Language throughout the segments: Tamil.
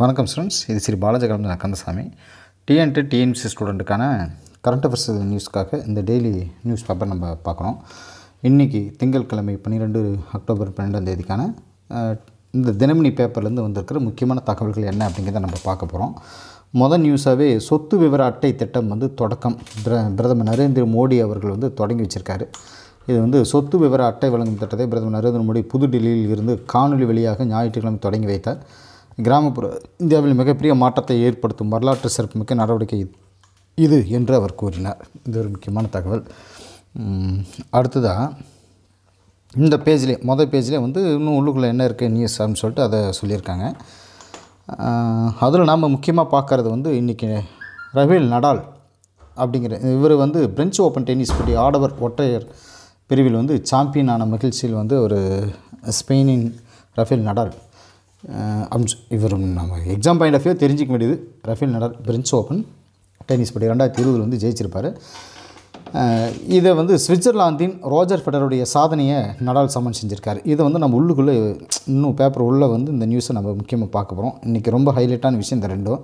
வணக்கம் ஸ்டூடெண்ட்ஸ் இது ஸ்ரீ பாலாஜகலம் கந்தசாமி டிஎன்ட்டு டிஎன்சி ஸ்டூடெண்ட்டுக்கான கரண்ட் அஃபேர்ஸ் நியூஸ்க்காக இந்த டெய்லி நியூஸ் பேப்பர் நம்ம பார்க்குறோம் இன்றைக்கி திங்கட்கிழமை பன்னிரெண்டு அக்டோபர் பன்னெண்டாம் தேதிக்கான இந்த தினமணி பேப்பர்லேருந்து வந்திருக்கிற முக்கியமான தகவல்கள் என்ன அப்படிங்கிறத நம்ம பார்க்க போகிறோம் மொதல் நியூஸாகவே சொத்து விவர அட்டை திட்டம் வந்து தொடக்கம் பிரதமர் நரேந்திர மோடி அவர்கள் வந்து தொடங்கி வச்சுருக்காரு இது வந்து சொத்து விவர அட்டை வழங்கும் திட்டத்தை பிரதமர் நரேந்திர மோடி புதுடெல்லியில் இருந்து காணொலி வழியாக ஞாயிற்றுக்கிழமை தொடங்கி வைத்தார் கிராமப்புற இந்தியாவில் மிகப்பெரிய மாற்றத்தை ஏற்படுத்தும் வரலாற்று சிறப்புமிக்க நடவடிக்கை இது என்று அவர் கூறினார் இது ஒரு முக்கியமான தகவல் அடுத்ததாக இந்த பேஜ்லேயே மொதல் பேஜ்லேயே வந்து இன்னும் உள்ளுக்குள்ளே என்ன இருக்குது நியூஸ் அப்படின்னு சொல்லிட்டு அதை சொல்லியிருக்காங்க அதில் நாம் முக்கியமாக பார்க்குறது வந்து இன்றைக்கி ரஃபேல் நடால் அப்படிங்கிற இவர் வந்து பிரெஞ்சு ஓப்பன் டென்னிஸ் போட்டி ஆடவர் ஒற்றையர் பிரிவில் வந்து சாம்பியனான மகிழ்ச்சியில் வந்து ஒரு ஸ்பெயினின் ரஃபேல் நடால் அம்ஸ் இவர் நம்ம எக்ஸாம் பாயிண்ட் ஆஃப் வியூ தெரிஞ்சிக்க முடியுது Rafael Nadal French Open tennis போட்டி ரெண்டாயிரத்தி இருபதில் வந்து ஜெயிச்சிருப்பார் இதை வந்து சுவிட்சர்லாந்தின் ரோஜர் ஃபெடருடைய சாதனையை நடால் சமன் செஞ்சுருக்காரு இதை வந்து நம்ம உள்ளுக்குள்ளே இன்னும் பேப்பர் உள்ளே வந்து இந்த நியூஸை நம்ம முக்கியமாக பார்க்க போகிறோம் இன்றைக்கி ரொம்ப ஹைலைட்டான விஷயம் இந்த ரெண்டும்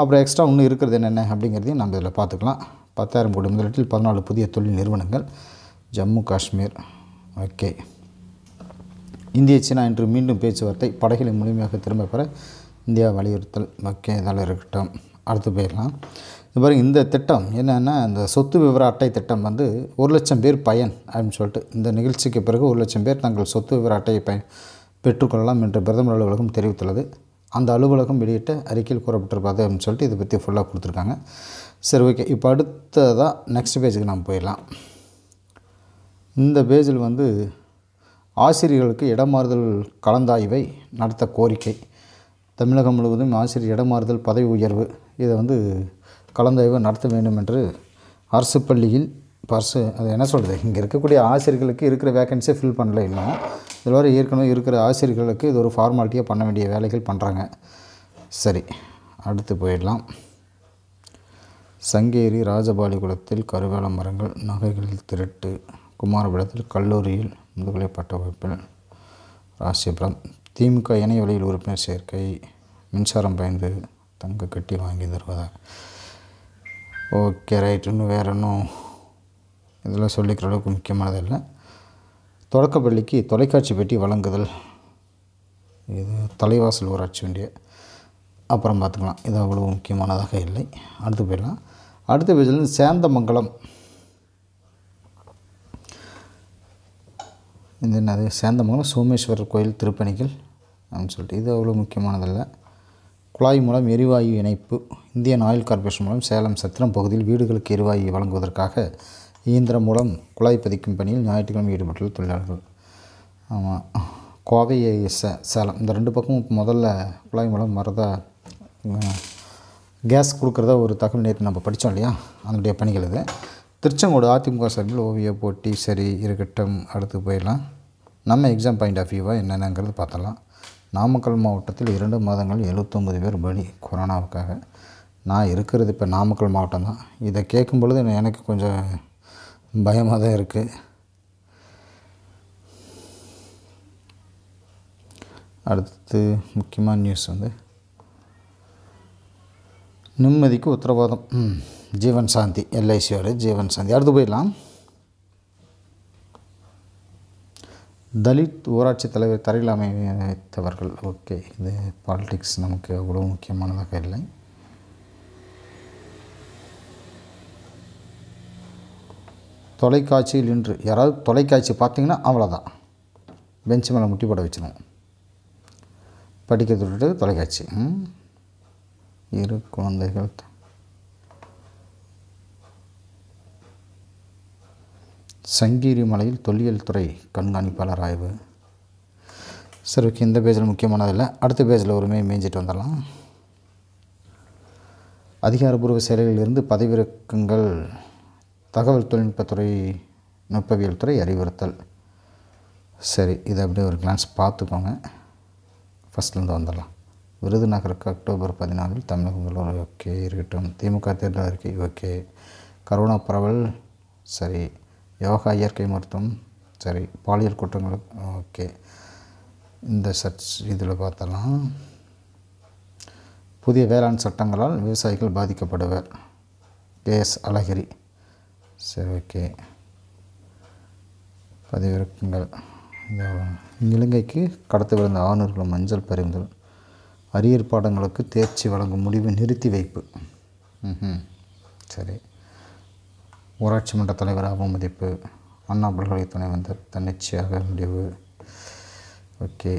அப்புறம் எக்ஸ்ட்ரா இன்னும் இருக்கிறது என்னென்ன அப்படிங்கிறதையும் நம்ம இதில் பார்த்துக்கலாம் பத்தாயிரம் கோடி முதலீட்டில் பதினாலு புதிய தொழில் நிறுவனங்கள் ஜம்மு காஷ்மீர் ஓகே இந்திய சீனா இன்று மீண்டும் பேச்சுவார்த்தை படைகளை முழுமையாக திரும்ப பெற இந்தியா வலியுறுத்தல் முக்கிய இதில் இருக்கட்டும் அடுத்து போயிடலாம் இப்போ இந்த திட்டம் என்னென்னா இந்த சொத்து விவர அட்டை திட்டம் வந்து ஒரு லட்சம் பேர் பயன் அப்படின்னு சொல்லிட்டு இந்த நிகழ்ச்சிக்கு பிறகு ஒரு லட்சம் பேர் தங்கள் சொத்து விவர அட்டையை பயன் பெற்றுக்கொள்ளலாம் என்று பிரதமர் அலுவலகம் தெரிவித்துள்ளது அந்த அலுவலகம் வெளியிட்ட அறிக்கையில் கூறப்பட்டிருப்பாது அப்படின்னு சொல்லிட்டு இதை பற்றி ஃபுல்லாக கொடுத்துருக்காங்க சரி ஓகே இப்போ அடுத்ததாக நெக்ஸ்ட் பேஜுக்கு நம்ம போயிடலாம் இந்த பேஜில் வந்து ஆசிரியர்களுக்கு இடமாறுதல் கலந்தாய்வை நடத்த கோரிக்கை தமிழகம் முழுவதும் ஆசிரியர் இடமாறுதல் பதவி உயர்வு இதை வந்து கலந்தாய்வை நடத்த வேண்டும் என்று அரசு பள்ளியில் பர்சு அது என்ன சொல்கிறது இங்கே இருக்கக்கூடிய ஆசிரியர்களுக்கு இருக்கிற வேக்கன்சியை ஃபில் பண்ணல இன்னும் இதில் வர ஏற்கனவே இருக்கிற ஆசிரியர்களுக்கு இது ஒரு ஃபார்மாலிட்டியாக பண்ண வேண்டிய வேலைகள் பண்ணுறாங்க சரி அடுத்து போயிடலாம் சங்கேரி ராஜபாலி குலத்தில் கருவேல மரங்கள் நகைகள் திருட்டு குமாரபுரத்தில் கல்லூரியில் முதுகலை பட்ட வகுப்பில் ராசிபுரம் திமுக இணைய வழியில் உறுப்பினர் சேர்க்கை மின்சாரம் பயந்து தங்க கட்டி வாங்கி தருவதா ஓகே ரைட் இன்னும் வேறு இன்னும் இதெல்லாம் சொல்லிக்கிற அளவுக்கு முக்கியமானது இல்லை தொடக்கப்பள்ளிக்கு தொலைக்காட்சி பெட்டி வழங்குதல் இது தலைவாசல் ஊராட்சி வேண்டிய அப்புறம் பார்த்துக்கலாம் இது அவ்வளோ முக்கியமானதாக இல்லை அடுத்து போயிடலாம் அடுத்த பேஜில் சேந்தமங்கலம் தென் அது சேந்தமங்கலம் சோமேஸ்வரர் கோயில் திருப்பணிகள் அப்படின்னு சொல்லிட்டு இது அவ்வளோ முக்கியமானதல்ல குழாய் மூலம் எரிவாயு இணைப்பு இந்தியன் ஆயில் கார்பரேஷன் மூலம் சேலம் சத்திரம் பகுதியில் வீடுகளுக்கு எரிவாயு வழங்குவதற்காக இயந்திரம் மூலம் குழாய் பதிக்கும் பணியில் ஞாயிற்றுக்கிழமை ஈடுபட்டுள்ள தொழிலாளர்கள் ஆமாம் கோவை சே சேலம் இந்த ரெண்டு பக்கமும் முதல்ல குழாய் மூலம் வரதா கேஸ் கொடுக்குறத ஒரு தகவல் நேற்று நம்ம படித்தோம் இல்லையா அதனுடைய பணிகள் இது திருச்செங்கோடு அதிமுக சார்பில் ஓவிய போட்டி சரி இருக்கட்டும் அடுத்து போயிடலாம் நம்ம எக்ஸாம் பாயிண்ட் ஆஃப் வியூவாக என்னென்னங்கிறது பார்த்தலாம் நாமக்கல் மாவட்டத்தில் இரண்டு மாதங்கள் எழுபத்தொம்பது பேர் பலி கொரோனாவுக்காக நான் இருக்கிறது இப்போ நாமக்கல் மாவட்டம் தான் இதை கேட்கும் பொழுது எனக்கு கொஞ்சம் பயமாக தான் இருக்குது அடுத்து முக்கியமான நியூஸ் வந்து நிம்மதிக்கு உத்தரவாதம் ஜீவன் சாந்தி எல்ஐசியோட ஜீவன் சாந்தி அடுத்து போயிடலாம் தலித் ஊராட்சி தலைவர் தரையில் அமைத்தவர்கள் ஓகே இது பாலிடிக்ஸ் நமக்கு அவ்வளோ முக்கியமானதாக இல்லை தொலைக்காட்சியில் இன்று யாராவது தொலைக்காட்சி பார்த்திங்கன்னா அவ்வளோதான் பெஞ்சு மேலே முட்டி போட வச்சிடும் படிக்க தொலைக்காட்சி இரு குழந்தைகள் சங்கீரி மலையில் தொல்லியல் துறை கண்காணிப்பாளர் ஆய்வு சரி ஓகே இந்த பேஜில் முக்கியமானது இல்லை அடுத்த பேஜில் ஒருமே மேய்ஞ்சிட்டு வந்துடலாம் அதிகாரப்பூர்வ இருந்து பதவிறக்கங்கள் தகவல் தொழில்நுட்பத்துறை நுட்பவியல் துறை அறிவுறுத்தல் சரி இதை அப்படியே ஒரு கிளான்ஸ் பார்த்துக்கோங்க ஃபஸ்ட்லேருந்து வந்துடலாம் விருதுநகருக்கு அக்டோபர் பதினாலில் தமிழக முதல்வர் ஓகே இருக்கட்டும் திமுக தேர்தல் அறிக்கை ஓகே கரோனா பரவல் சரி யோகா இயற்கை மருத்துவம் சரி பாலியல் குற்றங்களுக்கு ஓகே இந்த சர்ச் இதில் பார்த்தலாம் புதிய வேளாண் சட்டங்களால் விவசாயிகள் பாதிக்கப்படுவர் கே எஸ் அழகிரி சரி ஓகே பதிவிறக்கங்கள் இலங்கைக்கு கடத்த விழுந்த ஆணூர்கள் மஞ்சள் பரிந்துள் அரியர் பாடங்களுக்கு தேர்ச்சி வழங்கும் முடிவு நிறுத்தி வைப்பு ம் சரி ஊராட்சி மன்ற தலைவர் அவமதிப்பு அண்ணா பல்கலை துணைவந்தர் தன்னிச்சையாக முடிவு ஓகே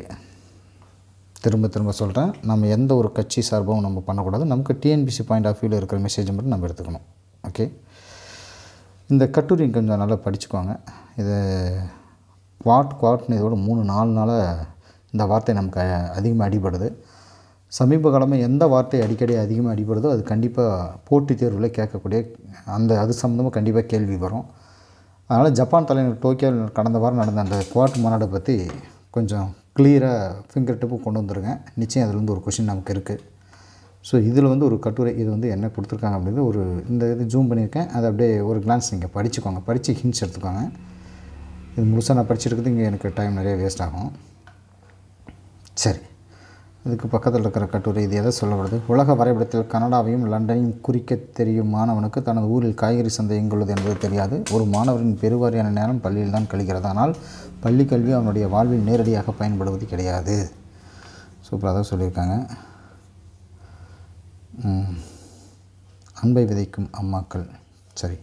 திரும்ப திரும்ப சொல்கிறேன் நம்ம எந்த ஒரு கட்சி சார்பாகவும் நம்ம பண்ணக்கூடாது நமக்கு டிஎன்பிசி பாயிண்ட் ஆஃப் வியூவில் இருக்கிற மெசேஜ் மட்டும் நம்ம எடுத்துக்கணும் ஓகே இந்த கட்டுரை கொஞ்சம் நல்லா படிச்சுக்குவாங்க இது குவாட் குவாட்னு இதோட மூணு நாலு நாளாக இந்த வார்த்தை நமக்கு அதிகமாக அடிபடுது சமீப காலமாக எந்த வார்த்தை அடிக்கடி அதிகமாக அடிபடுதோ அது கண்டிப்பாக போட்டித் தேர்வில் கேட்கக்கூடிய அந்த அது சம்மந்தமாக கண்டிப்பாக கேள்வி வரும் அதனால் ஜப்பான் தலைநகர் டோக்கியோவில் கடந்த வாரம் நடந்த அந்த குவாட் மாநாடை பற்றி கொஞ்சம் கிளியராக ஃபிங்கர் டிப்பு கொண்டு வந்துருங்க நிச்சயம் அதில் வந்து ஒரு கொஷின் நமக்கு இருக்குது ஸோ இதில் வந்து ஒரு கட்டுரை இது வந்து என்ன கொடுத்துருக்காங்க அப்படின்னு ஒரு இந்த இது ஜூம் பண்ணியிருக்கேன் அதை அப்படியே ஒரு கிளான்ஸ் நீங்கள் படிச்சுக்கோங்க படித்து ஹின்ஸ் எடுத்துக்கோங்க இது முழுசாக நான் படிச்சிருக்கிறது இங்கே எனக்கு டைம் நிறைய வேஸ்ட் ஆகும் சரி இதுக்கு பக்கத்தில் இருக்கிற கட்டுரை இது எதை சொல்லப்படுது உலக வரைபடத்தில் கனடாவையும் லண்டனையும் குறிக்க தெரியும் மாணவனுக்கு தனது ஊரில் காய்கறி சந்தை எங்குள்ளது என்பது தெரியாது ஒரு மாணவரின் பெருவாரியான நேரம் பள்ளியில் தான் கழிகிறது ஆனால் பள்ளி கல்வி அவனுடைய வாழ்வில் நேரடியாக பயன்படுவது கிடையாது சூப்பராக தான் சொல்லியிருக்காங்க அன்பை விதைக்கும் அம்மாக்கள் சரி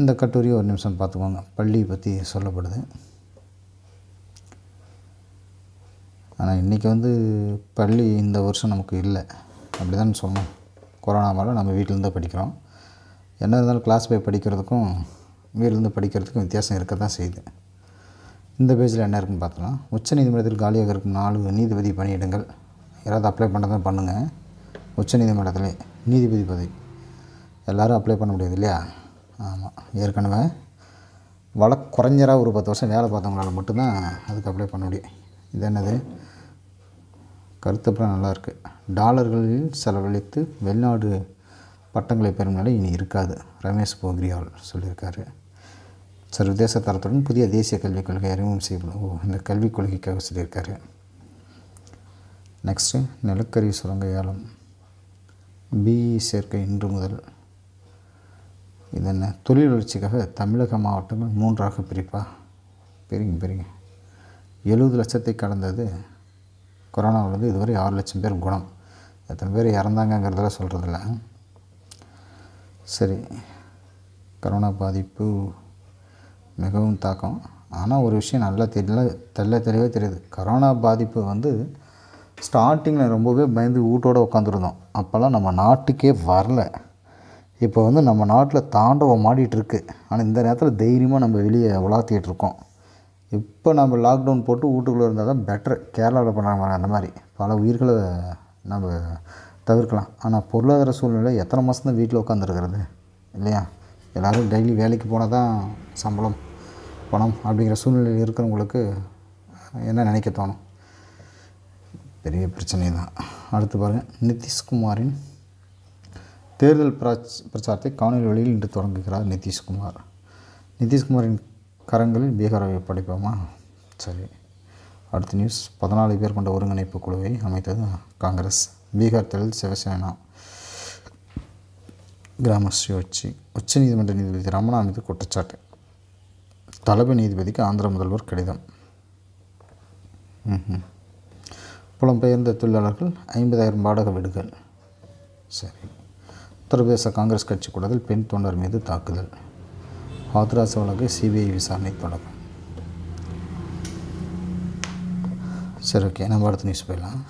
இந்த கட்டுரையை ஒரு நிமிஷம் பார்த்துக்கோங்க பள்ளி பற்றி சொல்லப்படுது ஆனால் இன்றைக்கி வந்து பள்ளி இந்த வருஷம் நமக்கு இல்லை அப்படி தான் சொன்னோம் கொரோனா மேலே நம்ம வீட்டிலேருந்து படிக்கிறோம் என்ன இருந்தாலும் கிளாஸ் போய் படிக்கிறதுக்கும் வீட்டிலேருந்து படிக்கிறதுக்கும் வித்தியாசம் இருக்க தான் செய்யுது இந்த பேஜில் என்ன இருக்குன்னு உச்ச நீதிமன்றத்தில் காலியாக இருக்கும் நாலு நீதிபதி பணியிடங்கள் யாராவது அப்ளை பண்ணுறதா பண்ணுங்கள் உச்சநீதிமன்றத்தில் நீதிபதி பதவி எல்லோரும் அப்ளை பண்ண முடியாது இல்லையா ஆமாம் ஏற்கனவே வழக்கு குறைஞ்சராக ஒரு பத்து வருஷம் வேலை பார்த்தவங்களால் மட்டும்தான் அதுக்கு அப்ளை பண்ண முடியும் இது என்னது கருத்தப்பட நல்லாயிருக்கு டாலர்களில் செலவழித்து வெளிநாடு பட்டங்களை பெறும் நிலை இனி இருக்காது ரமேஷ் போக்ரியால் சொல்லியிருக்காரு சர்வதேச தரத்துடன் புதிய தேசிய கல்விக் கொள்கை அறிமுகம் செய்யப்படும் ஓ இந்த கல்விக் கொள்கைக்காக சொல்லியிருக்காரு நெக்ஸ்ட்டு நிலக்கரி சுரங்க ஏலம் பிஇ சேர்க்கை இன்று முதல் இது என்ன தொழில் வளர்ச்சிக்காக தமிழக மாவட்டங்கள் மூன்றாக பிரிப்பா பெரிய பெரிய எழுபது லட்சத்தை கடந்தது கொரோனாவில் வந்து இதுவரை ஆறு லட்சம் பேர் குணம் எத்தனை பேர் இறந்தாங்கங்கிறதெல்லாம் சொல்கிறதில்ல சரி கரோனா பாதிப்பு மிகவும் தாக்கம் ஆனால் ஒரு விஷயம் நல்லா தெரியல தெல்ல தெளிவாக தெரியுது கரோனா பாதிப்பு வந்து ஸ்டார்டிங்கில் ரொம்பவே பயந்து வீட்டோடு உட்காந்துருந்தோம் அப்போல்லாம் நம்ம நாட்டுக்கே வரல இப்போ வந்து நம்ம நாட்டில் தாண்டவம் மாடிட்டுருக்கு ஆனால் இந்த நேரத்தில் தைரியமாக நம்ம வெளியே இருக்கோம் இப்போ நம்ம லாக்டவுன் போட்டு வீட்டுக்குள்ளே இருந்தால் தான் பெட்ரு கேரளாவில் பண்ணுறாங்க அந்த மாதிரி பல உயிர்களை நம்ம தவிர்க்கலாம் ஆனால் பொருளாதார சூழ்நிலை எத்தனை மாதம் தான் வீட்டில் உட்காந்துருக்கிறது இல்லையா எல்லோரும் டெய்லி வேலைக்கு போனால் தான் சம்பளம் பணம் அப்படிங்கிற சூழ்நிலையில் இருக்கிறவங்களுக்கு என்ன நினைக்க தோணும் பெரிய பிரச்சனை தான் அடுத்து பாருங்கள் நிதிஷ்குமாரின் தேர்தல் பிரச் பிரச்சாரத்தை காணொலி வழியில் இன்று தொடங்குகிறார் நிதிஷ்குமார் நிதிஷ்குமாரின் கரங்களில் பீகாரை படைப்போமா சரி அடுத்த நியூஸ் பதினாலு பேர் கொண்ட ஒருங்கிணைப்பு குழுவை அமைத்தது காங்கிரஸ் பீகார் தலைவர் சிவசேனா கிராம சுயாட்சி நீதிமன்ற நீதிபதி ரமணா மீது குற்றச்சாட்டு தலைமை நீதிபதிக்கு ஆந்திர முதல்வர் கடிதம் புலம்பெயர்ந்த தொழிலாளர்கள் ஐம்பதாயிரம் பாடக வீடுகள் சரி உத்தரப்பிரதேச காங்கிரஸ் கட்சி கூடத்தில் பெண் தொண்டர் மீது தாக்குதல் ஹாத்ராஸ் வழக்கு சிபிஐ விசாரணை தொடங்கும் சரி ஓகே நம்ம அடுத்த நியூஸ் போயிடலாம்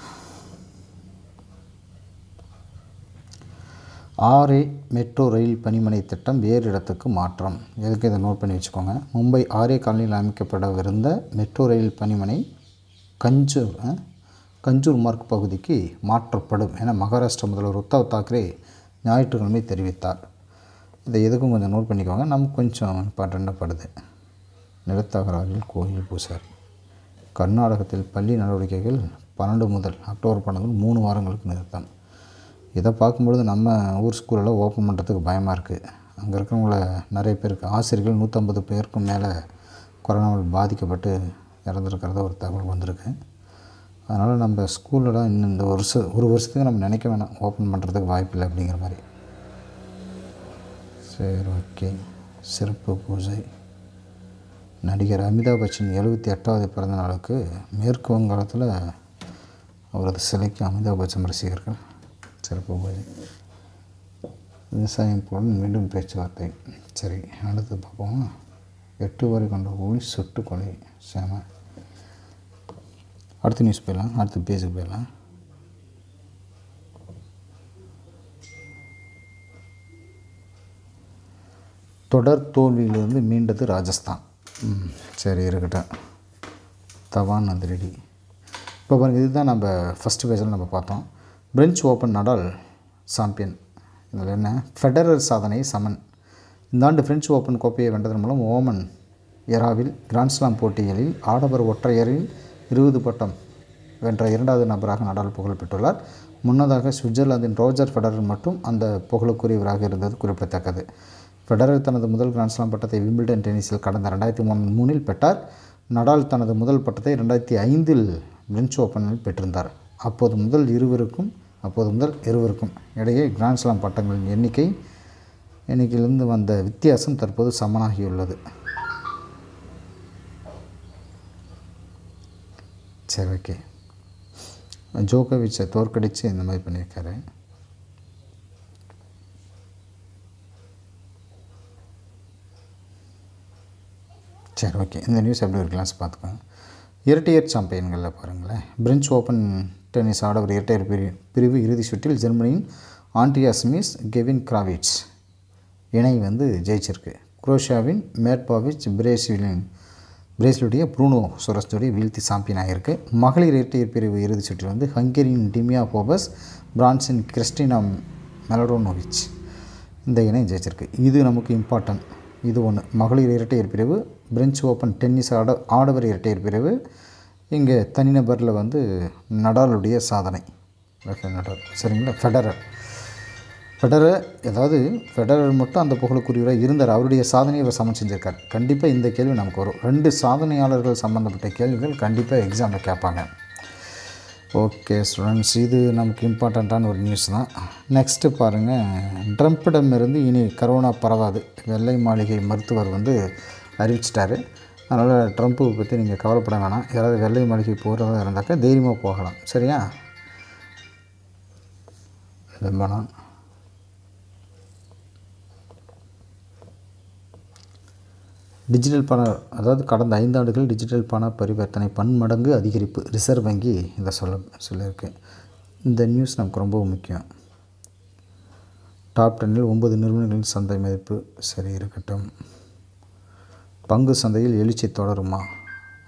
ஆர்ஏ மெட்ரோ ரயில் பணிமனை திட்டம் வேறு இடத்துக்கு மாற்றம் எதுக்கு இதை நோட் பண்ணி வச்சுக்கோங்க மும்பை ஆர்ஏ காலனியில் அமைக்கப்படவிருந்த மெட்ரோ ரயில் பணிமனை கஞ்சூர் கஞ்சூர் மார்க் பகுதிக்கு மாற்றப்படும் என மகாராஷ்டிர முதல்வர் உத்தவ் தாக்கரே ஞாயிற்றுக்கிழமை தெரிவித்தார் இதை எதுக்கும் கொஞ்சம் நோட் பண்ணிக்கோங்க நமக்கு கொஞ்சம் இம்பார்ட்டண்ட்டாக படுது நிலத்தகராறில் கோயில் பூசார் கர்நாடகத்தில் பள்ளி நடவடிக்கைகள் பன்னெண்டு முதல் அக்டோபர் பன்னெண்டு மூணு வாரங்களுக்கு நிறுத்தம் இதை பார்க்கும்பொழுது நம்ம ஊர் ஸ்கூலெல்லாம் ஓப்பன் பண்ணுறதுக்கு பயமாக இருக்குது அங்கே இருக்கிறவங்கள நிறைய பேருக்கு ஆசிரியர்கள் நூற்றம்பது பேருக்கும் மேலே கொரோனாவில் பாதிக்கப்பட்டு இறந்துருக்கிறத ஒரு தகவல் வந்திருக்கு அதனால் நம்ம ஸ்கூலெலாம் இன்னும் இந்த வருஷம் ஒரு வருஷத்துக்கு நம்ம நினைக்க வேணாம் ஓப்பன் பண்ணுறதுக்கு வாய்ப்பில்லை அப்படிங்கிற மாதிரி சரி ஓகே சிறப்பு பூஜை நடிகர் அமிதாப் பச்சன் எழுபத்தி எட்டாவது பிறந்த நாளுக்கு மேற்கு வங்காளத்தில் அவரது சிலைக்கு அமிதாப் பச்சன் ரசிகர்கள் சிறப்பு பூஜை விவசாயம் போல மீண்டும் பேச்சுவார்த்தை சரி அடுத்து பார்ப்போம் எட்டு வரை கொண்ட ஊழி சுட்டு கொலை சேம அடுத்த நியூஸ் போயிடலாம் அடுத்த பேஜுக்கு போயிடலாம் தொடர் தோல்வியிலிருந்து மீண்டது ராஜஸ்தான் சரி இருக்கட்டும் தவான் நந்திரெடி இப்போ பாருங்கள் இதுதான் நம்ம ஃபஸ்ட்டு பேஜில் நம்ம பார்த்தோம் பிரெஞ்சு ஓப்பன் நடால் சாம்பியன் இதில் என்ன ஃபெடரர் சாதனை சமன் இந்த ஆண்டு பிரெஞ்சு ஓப்பன் கோப்பையை வென்றதன் மூலம் ஓமன் எராவில் கிராண்ட்ஸ்லாம் போட்டிகளில் ஆடவர் ஒற்றையரில் இருபது பட்டம் வென்ற இரண்டாவது நபராக நடால் புகழ் பெற்றுள்ளார் முன்னதாக சுவிட்சர்லாந்தின் ரோஜர் ஃபெடரர் மட்டும் அந்த புகழுக்குரியவராக இருந்தது குறிப்பிடத்தக்கது ஃபெடரர் தனது முதல் கிராண்ட்ஸ்லாம் பட்டத்தை விம்பிள்டன் டென்னிஸில் கடந்த ரெண்டாயிரத்தி மூணு மூணில் பெற்றார் நடால் தனது முதல் பட்டத்தை ரெண்டாயிரத்தி ஐந்தில் பிரெஞ்ச் ஓப்பனில் பெற்றிருந்தார் அப்போது முதல் இருவருக்கும் அப்போது முதல் இருவருக்கும் இடையே கிராண்ட்ஸ்லாம் பட்டங்களின் எண்ணிக்கை எண்ணிக்கையிலிருந்து வந்த வித்தியாசம் தற்போது சமனாகியுள்ளது சரி ஓகே ஜோக்கோவிச்சை தோற்கடித்து இந்த மாதிரி பண்ணியிருக்காரு சரி ஓகே இந்த நியூஸ் எப்படி இருக்கலாம் பார்த்துக்கோங்க இரட்டையர் சாம்பியன்களில் பாருங்களேன் பிரெஞ்ச் ஓப்பன் டென்னிஸ் ஆடவர் இரட்டையர் பிரி பிரிவு இறுதி சுற்றில் ஜெர்மனியின் ஆண்ட்ரியாஸ்மிஸ் கெவின் கிராவிட்ஸ் இணை வந்து ஜெயிச்சிருக்கு குரோஷியாவின் மேட்பாவிச் பிரேசிலின் பிரேசிலுடைய ப்ரூனோ சுரஸ்துடைய வீழ்த்தி சாம்பியன் ஆகியிருக்கு மகளிர் இரட்டையர் பிரிவு இறுதி சுற்றில் வந்து ஹங்கேரியின் டிமியா போபஸ் பிரான்சின் கிறிஸ்டினா மெலடோனோவிச் இந்த இணை ஜெயிச்சிருக்கு இது நமக்கு இம்பார்ட்டன்ட் இது ஒன்று மகளிர் இரட்டையர் பிரிவு பிரெஞ்சு ஓப்பன் டென்னிஸ் ஆட ஆடவர் இரட்டையர் பிரிவு இங்கே தனிநபரில் வந்து நடாலுடைய சாதனை ஓகே நடால் சரிங்களா ஃபெடரர் ஃபெடரர் ஏதாவது ஃபெடரர் மட்டும் அந்த புகழுக்குரியவராக இருந்தார் அவருடைய சாதனையை இவர் சமன் செஞ்சுருக்கார் கண்டிப்பாக இந்த கேள்வி நமக்கு வரும் ரெண்டு சாதனையாளர்கள் சம்மந்தப்பட்ட கேள்விகள் கண்டிப்பாக எக்ஸாமில் கேட்பாங்க ஓகே ஸ்டூடெண்ட்ஸ் இது நமக்கு இம்பார்ட்டண்ட்டான ஒரு நியூஸ் தான் நெக்ஸ்ட்டு பாருங்கள் ட்ரம்ப்பிடமிருந்து இனி கரோனா பரவாது வெள்ளை மாளிகை மருத்துவர் வந்து அறிவிச்சிட்டாரு அதனால் ட்ரம்ப்பு பற்றி நீங்கள் கவலைப்பட வேணாம் யாராவது வெள்ளை மலைக்கு போகிறதா இருந்தாக்கா தைரியமாக போகலாம் சரியா ரொம்ப டிஜிட்டல் பண அதாவது கடந்த ஐந்தாண்டுகள் டிஜிட்டல் பண பரிவர்த்தனை பன்மடங்கு அதிகரிப்பு ரிசர்வ் வங்கி இதை சொல்ல சொல்லியிருக்கு இந்த நியூஸ் நமக்கு ரொம்ப முக்கியம் டாப் டென்னில் ஒன்பது நிறுவனங்களின் சந்தை மதிப்பு சரி இருக்கட்டும் பங்கு சந்தையில் எழுச்சி தொடருமா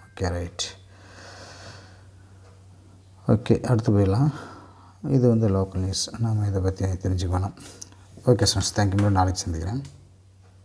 ஓகே ரைட் ஓகே அடுத்து போயிடலாம் இது வந்து லோக்கல் நியூஸ் நாம் இதை பற்றி தெரிஞ்சுக்கணும் ஓகே சார் தேங்க்யூ நாளைக்கு சந்திக்கிறேன்